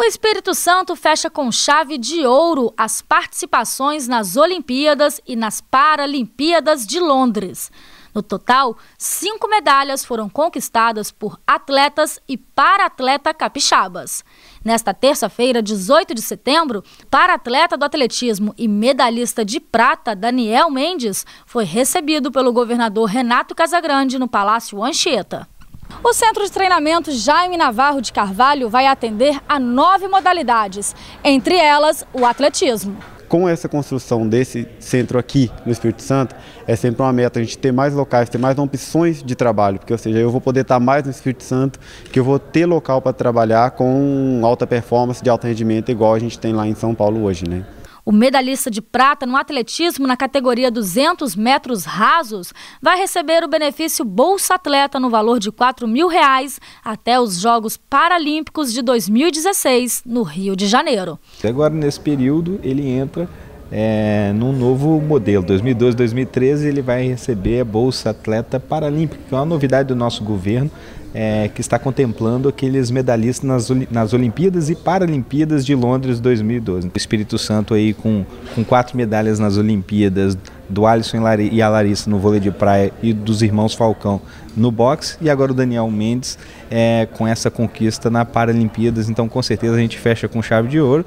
O Espírito Santo fecha com chave de ouro as participações nas Olimpíadas e nas Paralimpíadas de Londres. No total, cinco medalhas foram conquistadas por atletas e para-atleta capixabas. Nesta terça-feira, 18 de setembro, para-atleta do atletismo e medalhista de prata Daniel Mendes foi recebido pelo governador Renato Casagrande no Palácio Anchieta. O Centro de Treinamento Jaime Navarro de Carvalho vai atender a nove modalidades, entre elas o atletismo. Com essa construção desse centro aqui no Espírito Santo, é sempre uma meta a gente ter mais locais, ter mais opções de trabalho, porque, ou seja, eu vou poder estar mais no Espírito Santo, que eu vou ter local para trabalhar com alta performance, de alto rendimento, igual a gente tem lá em São Paulo hoje, né? O medalhista de prata no atletismo na categoria 200 metros rasos vai receber o benefício Bolsa Atleta no valor de R$ mil reais até os Jogos Paralímpicos de 2016, no Rio de Janeiro. Agora, nesse período, ele entra é, num novo modelo. 2012, 2013 ele vai receber a Bolsa Atleta paralímpica que é uma novidade do nosso governo, é, que está contemplando aqueles medalhistas nas, nas Olimpíadas e Paralimpíadas de Londres 2012. O Espírito Santo aí com, com quatro medalhas nas Olimpíadas, do Alisson e a Larissa no vôlei de praia e dos irmãos Falcão no boxe e agora o Daniel Mendes é, com essa conquista na Paralimpíadas. Então com certeza a gente fecha com chave de ouro.